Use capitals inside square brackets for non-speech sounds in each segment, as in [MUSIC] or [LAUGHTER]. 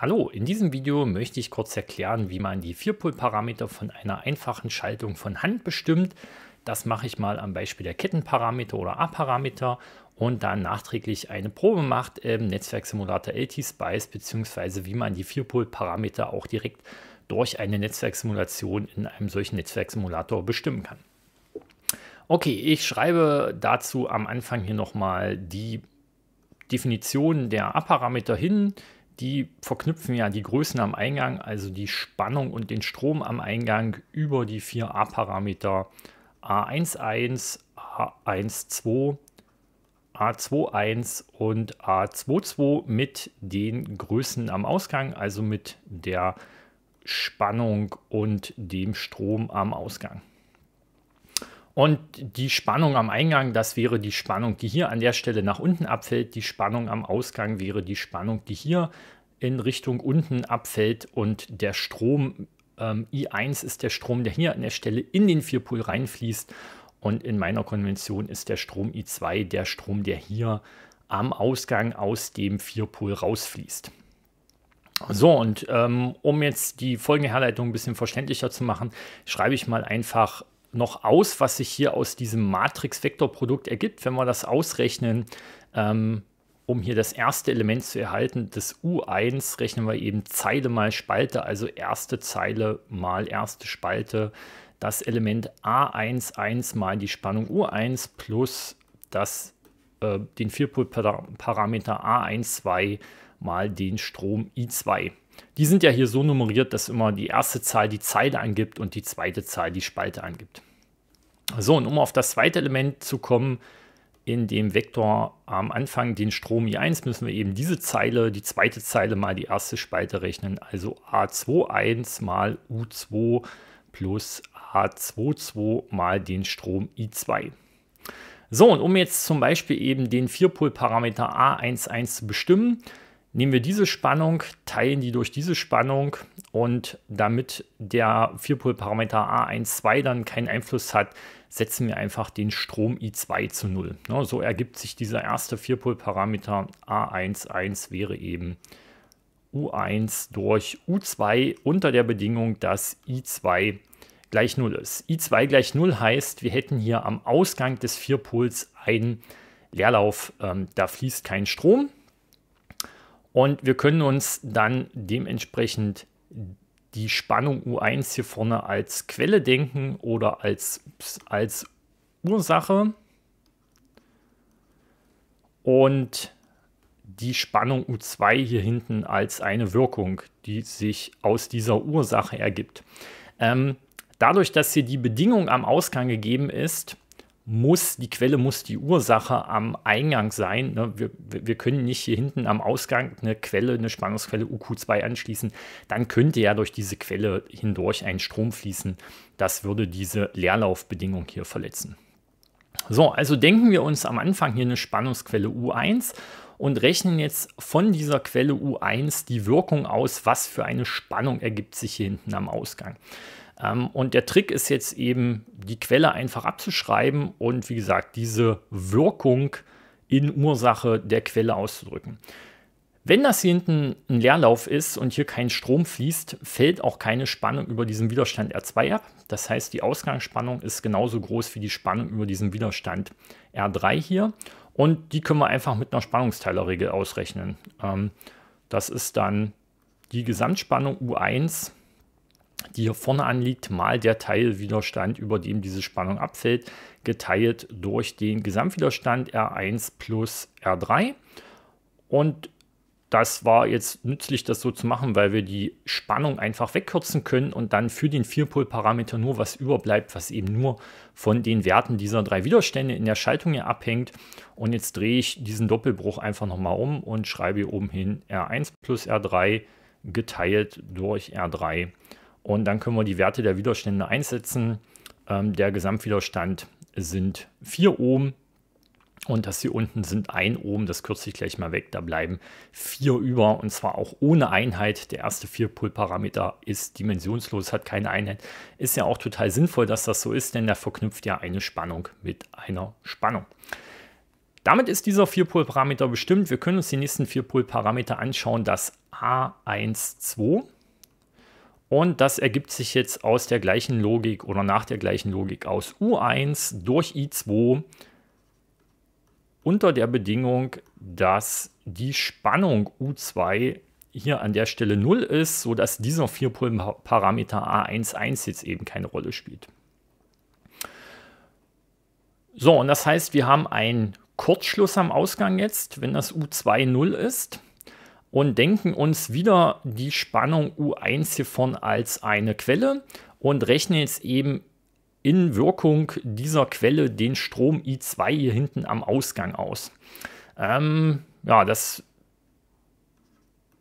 Hallo, in diesem Video möchte ich kurz erklären, wie man die Vierpol-Parameter von einer einfachen Schaltung von Hand bestimmt. Das mache ich mal am Beispiel der Kettenparameter oder A-Parameter und dann nachträglich eine Probe macht im Netzwerksimulator LT-Spice beziehungsweise wie man die Vierpol-Parameter auch direkt durch eine Netzwerksimulation in einem solchen Netzwerksimulator bestimmen kann. Okay, ich schreibe dazu am Anfang hier nochmal die Definition der A-Parameter hin, die verknüpfen ja die Größen am Eingang, also die Spannung und den Strom am Eingang über die vier A-Parameter A11, A12, A21 und A22 mit den Größen am Ausgang, also mit der Spannung und dem Strom am Ausgang. Und die Spannung am Eingang, das wäre die Spannung, die hier an der Stelle nach unten abfällt. Die Spannung am Ausgang wäre die Spannung, die hier in Richtung unten abfällt. Und der Strom ähm, I1 ist der Strom, der hier an der Stelle in den Vierpol reinfließt. Und in meiner Konvention ist der Strom I2 der Strom, der hier am Ausgang aus dem Vierpol rausfließt. So, und ähm, um jetzt die folgende Herleitung ein bisschen verständlicher zu machen, schreibe ich mal einfach noch aus, was sich hier aus diesem Matrix-Vektorprodukt ergibt, wenn wir das ausrechnen. Ähm, um hier das erste Element zu erhalten, das U1, rechnen wir eben Zeile mal Spalte, also erste Zeile mal erste Spalte, das Element A11 mal die Spannung U1 plus das, äh, den Vierpolparameter A12 mal den Strom I2. Die sind ja hier so nummeriert, dass immer die erste Zahl die Zeile angibt und die zweite Zahl die Spalte angibt. So, und um auf das zweite Element zu kommen, in dem Vektor am Anfang den Strom I1 müssen wir eben diese Zeile, die zweite Zeile mal die erste Spalte rechnen. Also A21 mal U2 plus A22 mal den Strom I2. So, und um jetzt zum Beispiel eben den Vierpolparameter A11 zu bestimmen, Nehmen wir diese Spannung, teilen die durch diese Spannung und damit der Vierpolparameter A12 dann keinen Einfluss hat, setzen wir einfach den Strom I2 zu 0. Ne, so ergibt sich dieser erste Vierpolparameter A11 wäre eben U1 durch U2 unter der Bedingung, dass I2 gleich 0 ist. I2 gleich 0 heißt, wir hätten hier am Ausgang des Vierpols einen Leerlauf, ähm, da fließt kein Strom. Und wir können uns dann dementsprechend die Spannung U1 hier vorne als Quelle denken oder als, als Ursache. Und die Spannung U2 hier hinten als eine Wirkung, die sich aus dieser Ursache ergibt. Ähm, dadurch, dass hier die Bedingung am Ausgang gegeben ist, muss, die Quelle muss die Ursache am Eingang sein. Ne? Wir, wir können nicht hier hinten am Ausgang eine Quelle, eine Spannungsquelle UQ2 anschließen. Dann könnte ja durch diese Quelle hindurch ein Strom fließen. Das würde diese Leerlaufbedingung hier verletzen. So, also denken wir uns am Anfang hier eine Spannungsquelle U1 und rechnen jetzt von dieser Quelle U1 die Wirkung aus, was für eine Spannung ergibt sich hier hinten am Ausgang. Ähm, und der Trick ist jetzt eben, die Quelle einfach abzuschreiben und wie gesagt, diese Wirkung in Ursache der Quelle auszudrücken. Wenn das hier hinten ein Leerlauf ist und hier kein Strom fließt, fällt auch keine Spannung über diesen Widerstand R2 ab. Das heißt, die Ausgangsspannung ist genauso groß wie die Spannung über diesen Widerstand R3 hier. Und die können wir einfach mit einer Spannungsteilerregel ausrechnen. Ähm, das ist dann die Gesamtspannung U1 die hier vorne anliegt, mal der Teilwiderstand, über dem diese Spannung abfällt, geteilt durch den Gesamtwiderstand R1 plus R3. Und das war jetzt nützlich, das so zu machen, weil wir die Spannung einfach wegkürzen können und dann für den Vierpol-Parameter nur was überbleibt, was eben nur von den Werten dieser drei Widerstände in der Schaltung hier abhängt. Und jetzt drehe ich diesen Doppelbruch einfach nochmal um und schreibe hier oben hin R1 plus R3 geteilt durch R3 und dann können wir die Werte der Widerstände einsetzen. Ähm, der Gesamtwiderstand sind 4 Ohm und das hier unten sind 1 Ohm. Das kürze ich gleich mal weg. Da bleiben 4 über und zwar auch ohne Einheit. Der erste 4-Pol-Parameter ist dimensionslos, hat keine Einheit. Ist ja auch total sinnvoll, dass das so ist, denn der verknüpft ja eine Spannung mit einer Spannung. Damit ist dieser Vierpol-Parameter bestimmt. Wir können uns die nächsten Vierpol-Parameter anschauen. Das A12 und das ergibt sich jetzt aus der gleichen Logik oder nach der gleichen Logik aus U1 durch I2 unter der Bedingung, dass die Spannung U2 hier an der Stelle 0 ist, sodass dieser Vierpolenparameter A11 jetzt eben keine Rolle spielt. So, und das heißt, wir haben einen Kurzschluss am Ausgang jetzt, wenn das U2 0 ist und denken uns wieder die Spannung U1-Ziffern als eine Quelle und rechnen jetzt eben in Wirkung dieser Quelle den Strom I2 hier hinten am Ausgang aus. Ähm, ja, das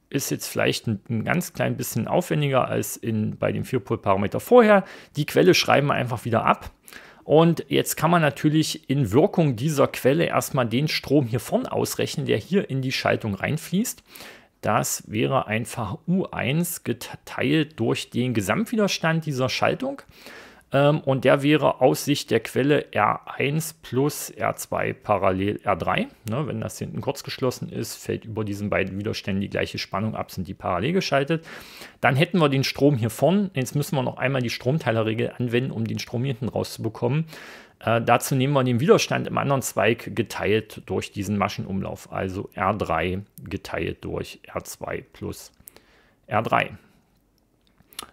ist jetzt vielleicht ein, ein, ganz klein bisschen aufwendiger als in, bei dem Vierpol-Parameter vorher. Die Quelle schreiben wir einfach wieder ab. Und jetzt kann man natürlich in Wirkung dieser Quelle erstmal den Strom hier vorn ausrechnen, der hier in die Schaltung reinfließt. Das wäre einfach U1 geteilt durch den Gesamtwiderstand dieser Schaltung. Ähm, und der wäre aus Sicht der Quelle R1 plus R2 parallel R3. Ne, wenn das hinten kurz geschlossen ist, fällt über diesen beiden Widerständen die gleiche Spannung ab, sind die parallel geschaltet. Dann hätten wir den Strom hier vorne. Jetzt müssen wir noch einmal die Stromteilerregel anwenden, um den Strom hier hinten rauszubekommen. Äh, dazu nehmen wir den Widerstand im anderen Zweig geteilt durch diesen Maschenumlauf, also R3 geteilt durch R2 plus R3.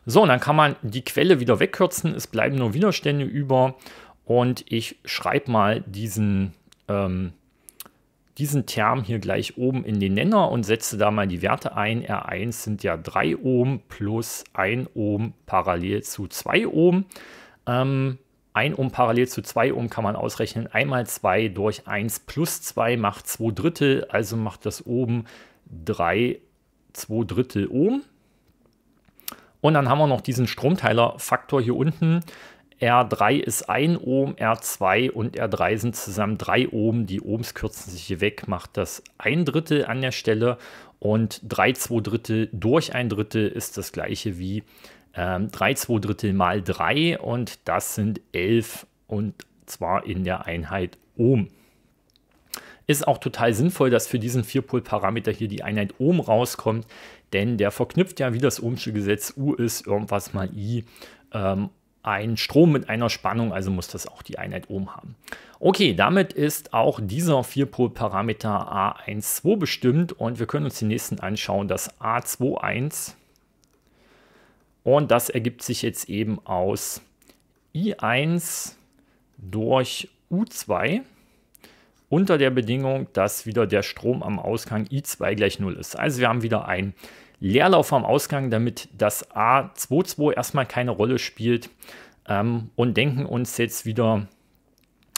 So, und dann kann man die Quelle wieder wegkürzen, es bleiben nur Widerstände über und ich schreibe mal diesen, ähm, diesen Term hier gleich oben in den Nenner und setze da mal die Werte ein. R1 sind ja 3 Ohm plus 1 Ohm parallel zu 2 Ohm. Ähm, 1 Ohm parallel zu 2 Ohm kann man ausrechnen. Einmal 2 durch 1 plus 2 macht 2 Drittel, also macht das oben 3, 2 Drittel Ohm. Und dann haben wir noch diesen Stromteilerfaktor hier unten. R3 ist 1 Ohm, R2 und R3 sind zusammen 3 Ohm. Die Ohms kürzen sich hier weg, macht das ein Drittel an der Stelle. Und 3 2 Drittel durch ein Drittel ist das gleiche wie ähm, 3 2 Drittel mal 3 und das sind 11 und zwar in der Einheit Ohm. Ist auch total sinnvoll, dass für diesen Vierpol-Parameter hier die Einheit Ohm rauskommt, denn der verknüpft ja wie das Ohmsche Gesetz U ist irgendwas mal I ähm, ein Strom mit einer Spannung, also muss das auch die Einheit Ohm haben. Okay, damit ist auch dieser Vierpol-Parameter A12 bestimmt und wir können uns den nächsten anschauen, das A21 und das ergibt sich jetzt eben aus I1 durch U2 unter der Bedingung, dass wieder der Strom am Ausgang I2 gleich 0 ist. Also wir haben wieder einen Leerlauf am Ausgang, damit das A22 erstmal keine Rolle spielt ähm, und denken uns jetzt wieder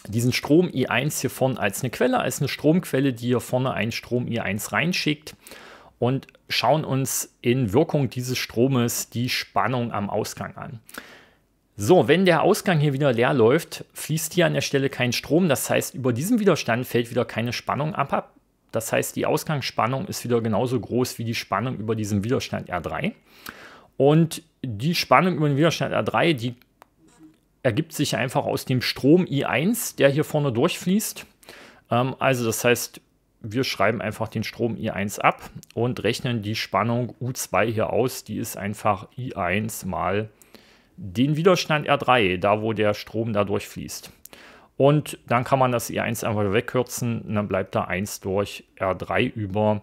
diesen Strom I1 hier vorne als eine Quelle, als eine Stromquelle, die hier vorne einen Strom I1 reinschickt und schauen uns in Wirkung dieses Stromes die Spannung am Ausgang an. So, wenn der Ausgang hier wieder leer läuft, fließt hier an der Stelle kein Strom. Das heißt, über diesem Widerstand fällt wieder keine Spannung ab. Das heißt, die Ausgangsspannung ist wieder genauso groß wie die Spannung über diesem Widerstand R3. Und die Spannung über den Widerstand R3, die ergibt sich einfach aus dem Strom I1, der hier vorne durchfließt. Ähm, also das heißt, wir schreiben einfach den Strom I1 ab und rechnen die Spannung U2 hier aus. Die ist einfach I1 mal den Widerstand R3, da wo der Strom dadurch fließt. Und dann kann man das I1 einfach wegkürzen und dann bleibt da 1 durch R3 über.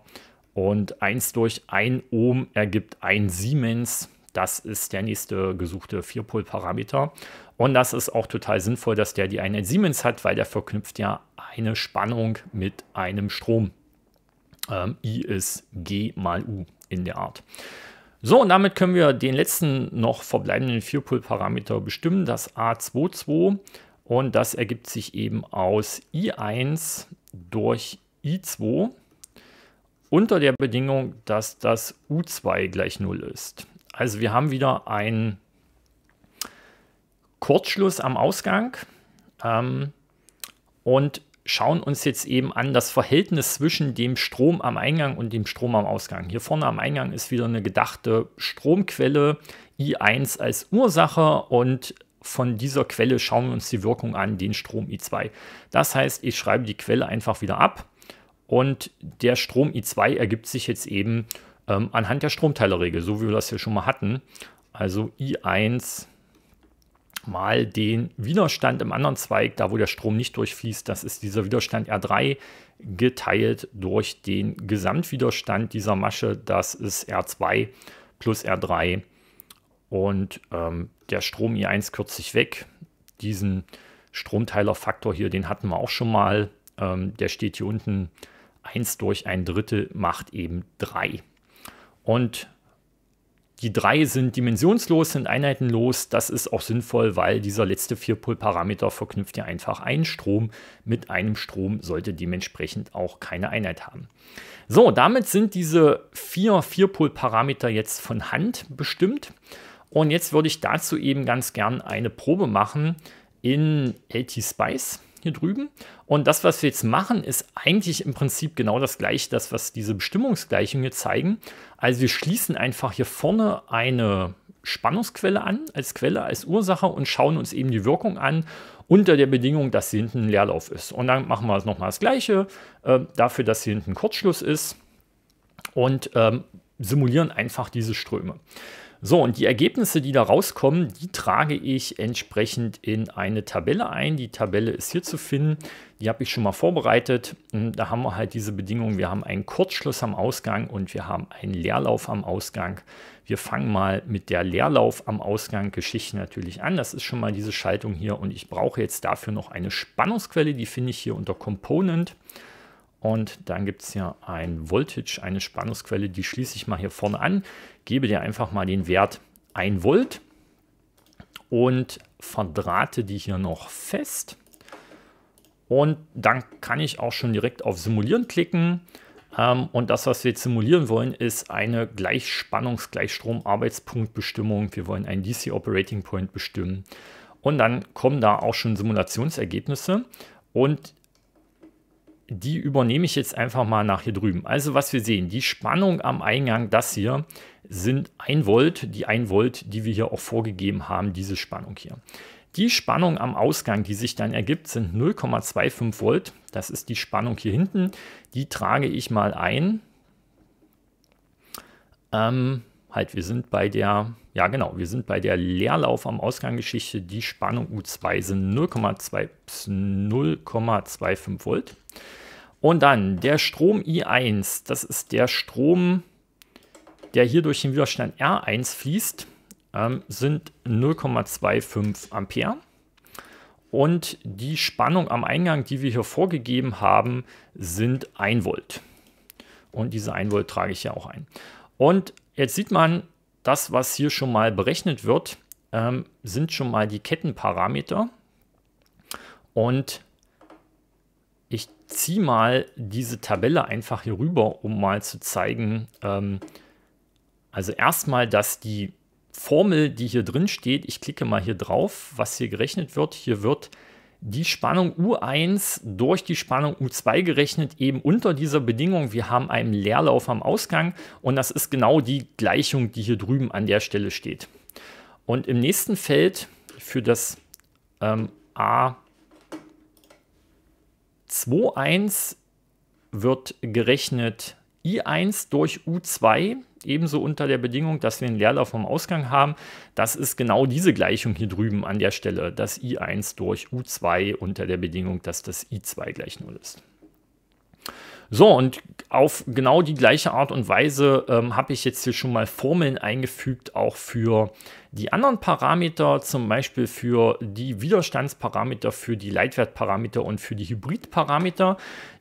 Und 1 durch 1 Ohm ergibt 1 Siemens. Das ist der nächste gesuchte Vierpol-Parameter. Und das ist auch total sinnvoll, dass der die Einheit Siemens hat, weil der verknüpft ja eine Spannung mit einem Strom. Ähm, I ist G mal U in der Art. So, und damit können wir den letzten noch verbleibenden Vierpol-Parameter bestimmen, das A22. Und das ergibt sich eben aus I1 durch I2 unter der Bedingung, dass das U2 gleich 0 ist. Also wir haben wieder einen Kurzschluss am Ausgang ähm, und schauen uns jetzt eben an das Verhältnis zwischen dem Strom am Eingang und dem Strom am Ausgang. Hier vorne am Eingang ist wieder eine gedachte Stromquelle, I1 als Ursache und von dieser Quelle schauen wir uns die Wirkung an, den Strom I2. Das heißt, ich schreibe die Quelle einfach wieder ab und der Strom I2 ergibt sich jetzt eben ähm, anhand der Stromteilerregel, so wie wir das hier schon mal hatten. Also I1 mal den Widerstand im anderen Zweig, da wo der Strom nicht durchfließt, das ist dieser Widerstand R3 geteilt durch den Gesamtwiderstand dieser Masche, das ist R2 plus R3 und ähm, der Strom I1 kürzt sich weg. Diesen Stromteilerfaktor hier, den hatten wir auch schon mal, ähm, der steht hier unten 1 durch ein Drittel macht eben 3. Und die drei sind dimensionslos, sind einheitenlos. Das ist auch sinnvoll, weil dieser letzte Vierpol-Parameter verknüpft ja einfach einen Strom mit einem Strom, sollte dementsprechend auch keine Einheit haben. So, damit sind diese vier Vierpol-Parameter jetzt von Hand bestimmt. Und jetzt würde ich dazu eben ganz gern eine Probe machen in LT Spice hier drüben. Und das, was wir jetzt machen, ist eigentlich im Prinzip genau das gleiche, das, was diese Bestimmungsgleichungen zeigen. Also wir schließen einfach hier vorne eine Spannungsquelle an, als Quelle, als Ursache und schauen uns eben die Wirkung an unter der Bedingung, dass hier hinten ein Leerlauf ist. Und dann machen wir nochmal das Gleiche äh, dafür, dass hier hinten ein Kurzschluss ist und ähm, simulieren einfach diese Ströme. So, und die Ergebnisse, die da rauskommen, die trage ich entsprechend in eine Tabelle ein. Die Tabelle ist hier zu finden. Die habe ich schon mal vorbereitet. Und hm, da haben wir halt diese Bedingungen. Wir haben einen Kurzschluss am Ausgang und wir haben einen Leerlauf am Ausgang. Wir fangen mal mit der Leerlauf am Ausgang Geschichte natürlich an. Das ist schon mal diese Schaltung hier und ich brauche jetzt dafür noch eine Spannungsquelle. Die finde ich hier unter Component. Und dann gibt es hier ein Voltage, eine Spannungsquelle, die schließe ich mal hier vorne an, gebe dir einfach mal den Wert 1 Volt und verdrahte die hier noch fest. Und dann kann ich auch schon direkt auf Simulieren klicken. Ähm, und das, was wir jetzt simulieren wollen, ist eine Gleichspannungs-, Gleichstrom-Arbeitspunktbestimmung. Wir wollen einen DC Operating Point bestimmen. Und dann kommen da auch schon Simulationsergebnisse. Und die übernehme ich jetzt einfach mal nach hier drüben. Also was wir sehen, die Spannung am Eingang, das hier, sind 1 Volt, die 1 Volt, die wir hier auch vorgegeben haben, diese Spannung hier. Die Spannung am Ausgang, die sich dann ergibt, sind 0,25 Volt. Das ist die Spannung hier hinten. Die trage ich mal ein. Ähm, halt, wir sind bei der, ja genau, wir sind bei der Leerlauf am Ausganggeschichte. Die Spannung U2 sind 0,25 Volt. Und dann der Strom I1, das ist der Strom, der hier durch den Widerstand R1 fließt, ähm, sind 0,25 Ampere. Und die Spannung am Eingang, die wir hier vorgegeben haben, sind 1 Volt. Und diese 1 Volt trage ich ja auch ein. Und jetzt sieht man, das, was hier schon mal berechnet wird, ähm, sind schon mal die Kettenparameter. Und ich ziehe mal diese Tabelle einfach hier rüber, um mal zu zeigen, ähm, also erstmal, dass die Formel, die hier drin steht, ich klicke mal hier drauf, was hier gerechnet wird. Hier wird die Spannung U1 durch die Spannung U2 gerechnet, eben unter dieser Bedingung, wir haben einen Leerlauf am Ausgang und das ist genau die Gleichung, die hier drüben an der Stelle steht. Und im nächsten Feld für das ähm, A 2,1 wird gerechnet I1 durch U2, ebenso unter der Bedingung, dass wir einen Leerlauf vom Ausgang haben. Das ist genau diese Gleichung hier drüben an der Stelle, das I1 durch U2 unter der Bedingung, dass das I2 gleich 0 ist. So, und auf genau die gleiche Art und Weise ähm, habe ich jetzt hier schon mal Formeln eingefügt, auch für die anderen Parameter, zum Beispiel für die Widerstandsparameter, für die Leitwertparameter und für die Hybridparameter.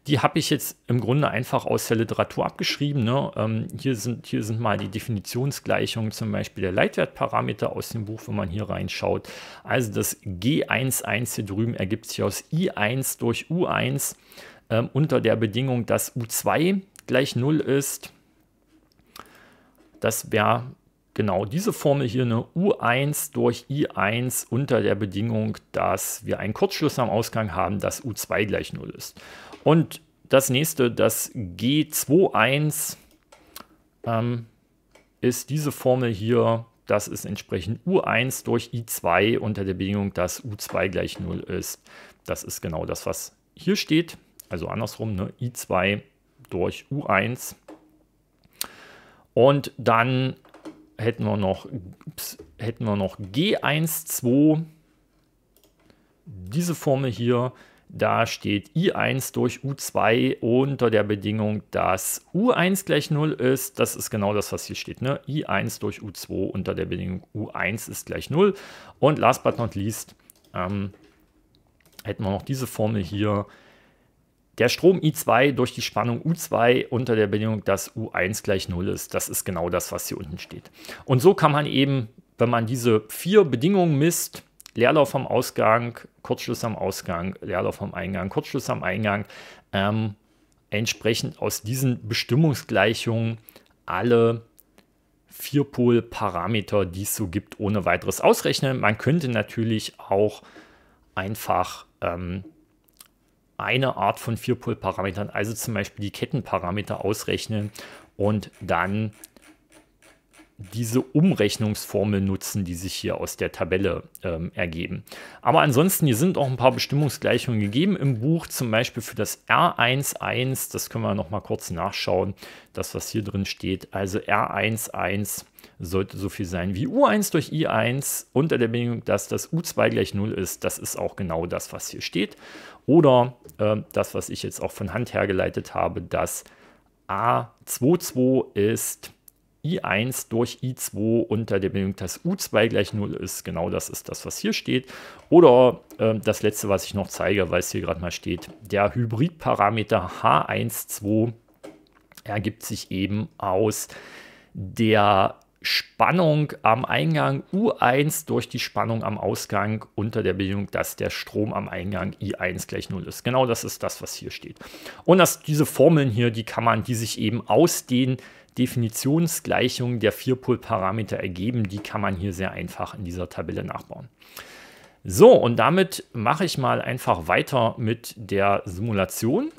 Die habe ich jetzt im Grunde einfach aus der Literatur abgeschrieben. Ne? Ähm, hier, sind, hier sind mal die Definitionsgleichungen zum Beispiel der Leitwertparameter aus dem Buch, wenn man hier reinschaut. Also das G11 hier drüben ergibt sich aus I1 durch U1 ähm, unter der Bedingung, dass U2 gleich 0 ist. Das wäre genau diese Formel hier, eine U1 durch I1 unter der Bedingung, dass wir einen Kurzschluss am Ausgang haben, dass U2 gleich 0 ist. Und das nächste, das G21, ähm, ist diese Formel hier, das ist entsprechend U1 durch I2 unter der Bedingung, dass U2 gleich 0 ist. Das ist genau das, was hier steht also andersrum, ne, I2 durch U1. Und dann hätten wir noch, ups, hätten wir noch G1, 2, diese Formel hier, da steht I1 durch U2 unter der Bedingung, dass U1 gleich 0 ist. Das ist genau das, was hier steht. Ne? I1 durch U2 unter der Bedingung U1 ist gleich 0. Und last but not least ähm, hätten wir noch diese Formel hier der Strom I2 durch die Spannung U2 unter der Bedingung, dass U1 gleich 0 ist. Das ist genau das, was hier unten steht. Und so kann man eben, wenn man diese vier Bedingungen misst, Leerlauf am Ausgang, Kurzschluss am Ausgang, Leerlauf am Eingang, Kurzschluss am Eingang, ähm, entsprechend aus diesen Bestimmungsgleichungen alle Vierpol-Parameter, die es so gibt, ohne weiteres ausrechnen. Man könnte natürlich auch einfach ähm, eine Art von Vierpol-Parametern, also zum Beispiel die Kettenparameter ausrechne und dann diese Umrechnungsformel nutzen, die sich hier aus der Tabelle ähm, ergeben. Aber ansonsten, hier sind auch ein paar Bestimmungsgleichungen gegeben im Buch, zum Beispiel für das R11, das können wir noch mal kurz nachschauen, das, was hier drin steht. Also R11 sollte so viel sein wie U1 durch I1 unter der Bedingung, dass das U2 gleich 0 ist. Das ist auch genau das, was hier steht. Oder äh, das, was ich jetzt auch von Hand hergeleitet habe, dass A22 ist i1 durch i2 unter der Bedingung, dass u2 gleich 0 ist. Genau das ist das, was hier steht. Oder äh, das letzte, was ich noch zeige, weil es hier gerade mal steht, der Hybridparameter h12 ergibt sich eben aus der Spannung am Eingang U1 durch die Spannung am Ausgang unter der Bedingung, dass der Strom am Eingang I1 gleich 0 ist. Genau das ist das, was hier steht. Und dass diese Formeln hier, die kann man, die sich eben aus den Definitionsgleichungen der Vierpol-Parameter ergeben. Die kann man hier sehr einfach in dieser Tabelle nachbauen. So, und damit mache ich mal einfach weiter mit der Simulation.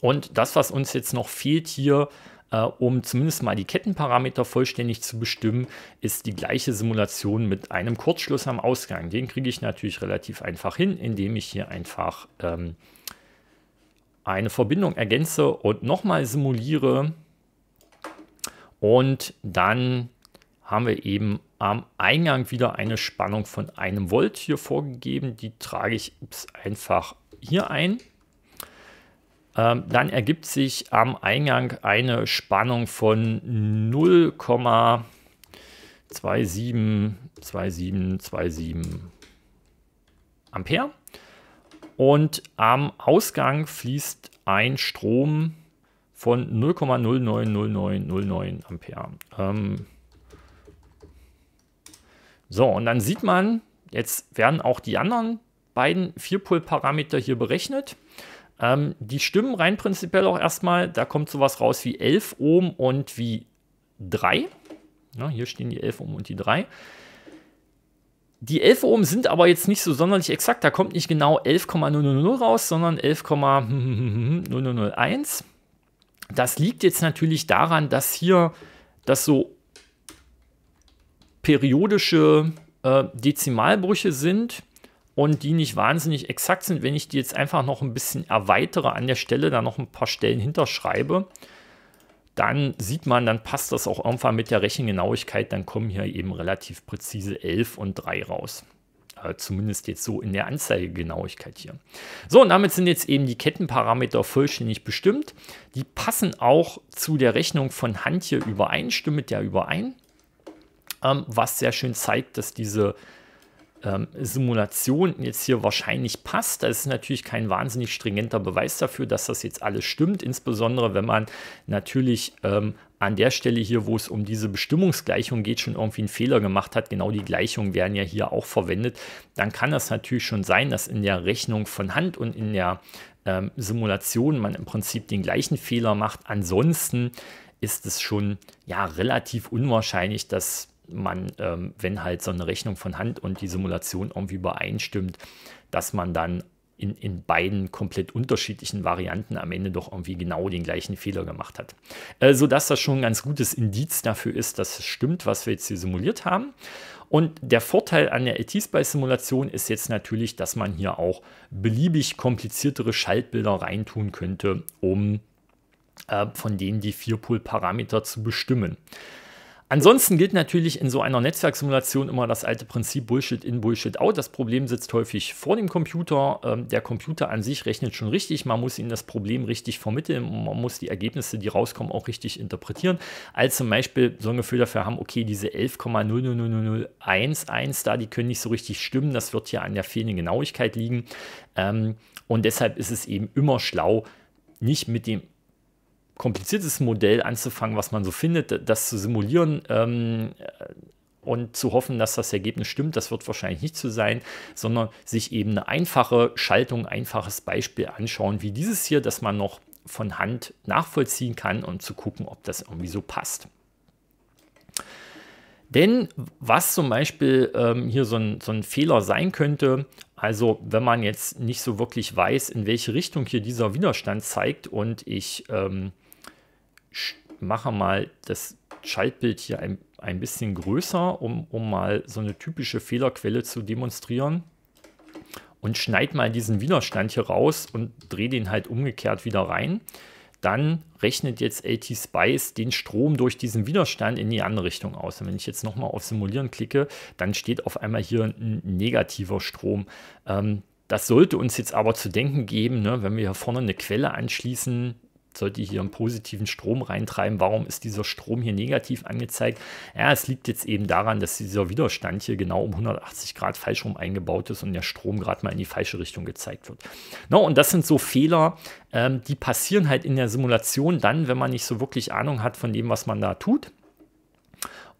Und das, was uns jetzt noch fehlt hier, äh, um zumindest mal die Kettenparameter vollständig zu bestimmen, ist die gleiche Simulation mit einem Kurzschluss am Ausgang. Den kriege ich natürlich relativ einfach hin, indem ich hier einfach ähm, eine Verbindung ergänze und nochmal simuliere. Und dann haben wir eben am Eingang wieder eine Spannung von einem Volt hier vorgegeben. Die trage ich einfach hier ein. Ähm, dann ergibt sich am Eingang eine Spannung von 0,272727 Ampere. Und am Ausgang fließt ein Strom von 0,090909 Ampere. Ähm so, und dann sieht man, jetzt werden auch die anderen beiden Vierpol-Parameter hier berechnet. Ähm, die stimmen rein prinzipiell auch erstmal. Da kommt sowas raus wie 11 Ohm und wie 3. Na, hier stehen die 11 Ohm und die 3. Die 11 Ohm sind aber jetzt nicht so sonderlich exakt. Da kommt nicht genau 11,000 raus, sondern 11,001. [LAUGHS] Das liegt jetzt natürlich daran, dass hier das so periodische äh, Dezimalbrüche sind und die nicht wahnsinnig exakt sind. Wenn ich die jetzt einfach noch ein bisschen erweitere an der Stelle, da noch ein paar Stellen hinterschreibe, dann sieht man, dann passt das auch irgendwann mit der Rechengenauigkeit, dann kommen hier eben relativ präzise 11 und 3 raus. Äh, zumindest jetzt so in der Anzeigegenauigkeit hier. So, und damit sind jetzt eben die Kettenparameter vollständig bestimmt. Die passen auch zu der Rechnung von Hand hier überein, stimmt ja überein, ähm, was sehr schön zeigt, dass diese ähm, Simulation jetzt hier wahrscheinlich passt. Das ist natürlich kein wahnsinnig stringenter Beweis dafür, dass das jetzt alles stimmt, insbesondere wenn man natürlich ähm, an der Stelle hier, wo es um diese Bestimmungsgleichung geht, schon irgendwie einen Fehler gemacht hat. Genau die Gleichungen werden ja hier auch verwendet. Dann kann das natürlich schon sein, dass in der Rechnung von Hand und in der ähm, Simulation man im Prinzip den gleichen Fehler macht. Ansonsten ist es schon ja relativ unwahrscheinlich, dass man, ähm, wenn halt so eine Rechnung von Hand und die Simulation irgendwie übereinstimmt, dass man dann in, in beiden komplett unterschiedlichen Varianten am Ende doch irgendwie genau den gleichen Fehler gemacht hat. Äh, sodass das schon ein ganz gutes Indiz dafür ist, dass es stimmt, was wir jetzt hier simuliert haben. Und der Vorteil an der et spy simulation ist jetzt natürlich, dass man hier auch beliebig kompliziertere Schaltbilder reintun könnte, um äh, von denen die Vierpol-Parameter zu bestimmen. Ansonsten gilt natürlich in so einer Netzwerksimulation immer das alte Prinzip Bullshit in, Bullshit out. Das Problem sitzt häufig vor dem Computer. Ähm, der Computer an sich rechnet schon richtig. Man muss ihm das Problem richtig vermitteln. Man muss die Ergebnisse, die rauskommen, auch richtig interpretieren. Als zum Beispiel so ein Gefühl dafür haben, okay, diese 11,000011 da, die können nicht so richtig stimmen. Das wird hier an der fehlenden Genauigkeit liegen. Ähm, und deshalb ist es eben immer schlau, nicht mit dem kompliziertes Modell anzufangen, was man so findet, das zu simulieren ähm, und zu hoffen, dass das Ergebnis stimmt, das wird wahrscheinlich nicht so sein, sondern sich eben eine einfache Schaltung, einfaches Beispiel anschauen, wie dieses hier, dass man noch von Hand nachvollziehen kann und zu gucken, ob das irgendwie so passt. Denn was zum Beispiel ähm, hier so ein, so ein Fehler sein könnte, also wenn man jetzt nicht so wirklich weiß, in welche Richtung hier dieser Widerstand zeigt und ich ähm, mache mal das Schaltbild hier ein, ein bisschen größer, um, um mal so eine typische Fehlerquelle zu demonstrieren und schneide mal diesen Widerstand hier raus und drehe den halt umgekehrt wieder rein. Dann rechnet jetzt LT-Spice den Strom durch diesen Widerstand in die andere Richtung aus. Und wenn ich jetzt nochmal auf Simulieren klicke, dann steht auf einmal hier ein negativer Strom. Ähm, das sollte uns jetzt aber zu denken geben, ne, wenn wir hier vorne eine Quelle anschließen, sollte hier einen positiven Strom reintreiben. Warum ist dieser Strom hier negativ angezeigt? Ja, es liegt jetzt eben daran, dass dieser Widerstand hier genau um 180 Grad falsch rum eingebaut ist und der Strom gerade mal in die falsche Richtung gezeigt wird. No, und das sind so Fehler, ähm, die passieren halt in der Simulation dann, wenn man nicht so wirklich Ahnung hat von dem, was man da tut.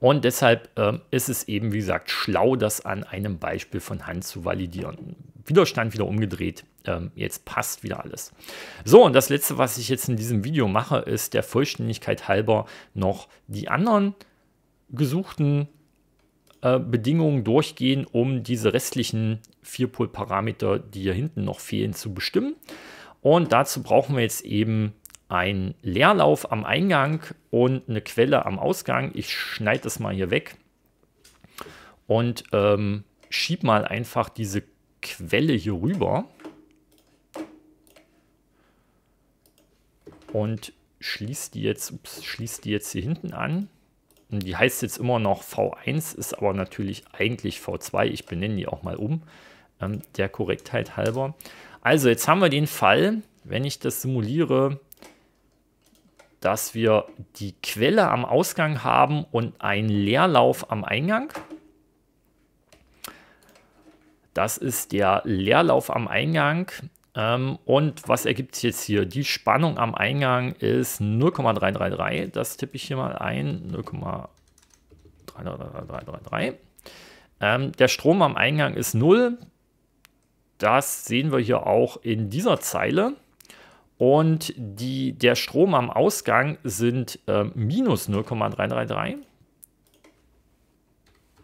Und deshalb äh, ist es eben, wie gesagt, schlau, das an einem Beispiel von Hand zu validieren. Widerstand wieder umgedreht. Ähm, jetzt passt wieder alles. So, und das letzte, was ich jetzt in diesem Video mache, ist der Vollständigkeit halber noch die anderen gesuchten äh, Bedingungen durchgehen, um diese restlichen Vierpol-Parameter, die hier hinten noch fehlen, zu bestimmen. Und dazu brauchen wir jetzt eben ein Leerlauf am Eingang und eine Quelle am Ausgang. Ich schneide das mal hier weg und ähm, schiebe mal einfach diese Quelle hier rüber und schließe die jetzt, ups, schließe die jetzt hier hinten an. Und die heißt jetzt immer noch V1, ist aber natürlich eigentlich V2. Ich benenne die auch mal um, ähm, der Korrektheit halber. Also jetzt haben wir den Fall, wenn ich das simuliere, dass wir die Quelle am Ausgang haben und einen Leerlauf am Eingang. Das ist der Leerlauf am Eingang. Ähm, und was ergibt es jetzt hier? Die Spannung am Eingang ist 0,333. Das tippe ich hier mal ein. 0,333. Ähm, der Strom am Eingang ist 0. Das sehen wir hier auch in dieser Zeile. Und die, der Strom am Ausgang sind äh, minus 0,333.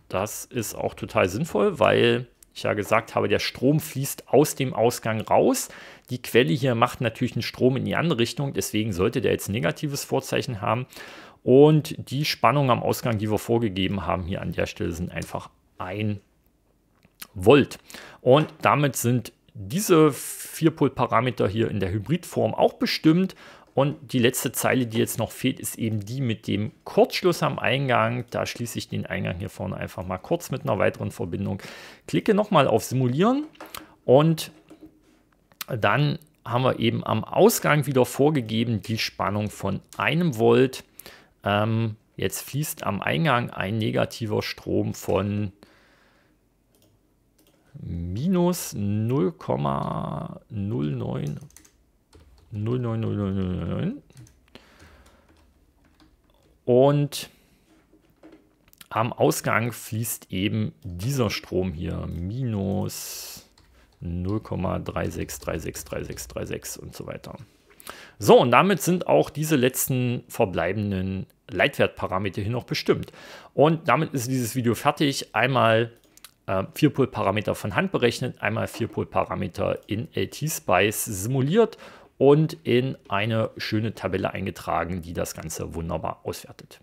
Das ist auch total sinnvoll, weil ich ja gesagt habe, der Strom fließt aus dem Ausgang raus. Die Quelle hier macht natürlich einen Strom in die andere Richtung, deswegen sollte der jetzt negatives Vorzeichen haben. Und die Spannung am Ausgang, die wir vorgegeben haben hier an der Stelle, sind einfach 1 Volt. Und damit sind diese vierpol parameter hier in der Hybridform auch bestimmt. Und die letzte Zeile, die jetzt noch fehlt, ist eben die mit dem Kurzschluss am Eingang. Da schließe ich den Eingang hier vorne einfach mal kurz mit einer weiteren Verbindung. Klicke nochmal auf Simulieren und dann haben wir eben am Ausgang wieder vorgegeben die Spannung von einem Volt. Ähm, jetzt fließt am Eingang ein negativer Strom von minus 0,09 0,00099 und am Ausgang fließt eben dieser Strom hier minus 0,36363636 und so weiter. So, und damit sind auch diese letzten verbleibenden Leitwertparameter hier noch bestimmt. Und damit ist dieses Video fertig. Einmal äh, Vierpol-Parameter von Hand berechnet, einmal Vierpol-Parameter in LT-Spice simuliert und in eine schöne Tabelle eingetragen, die das Ganze wunderbar auswertet.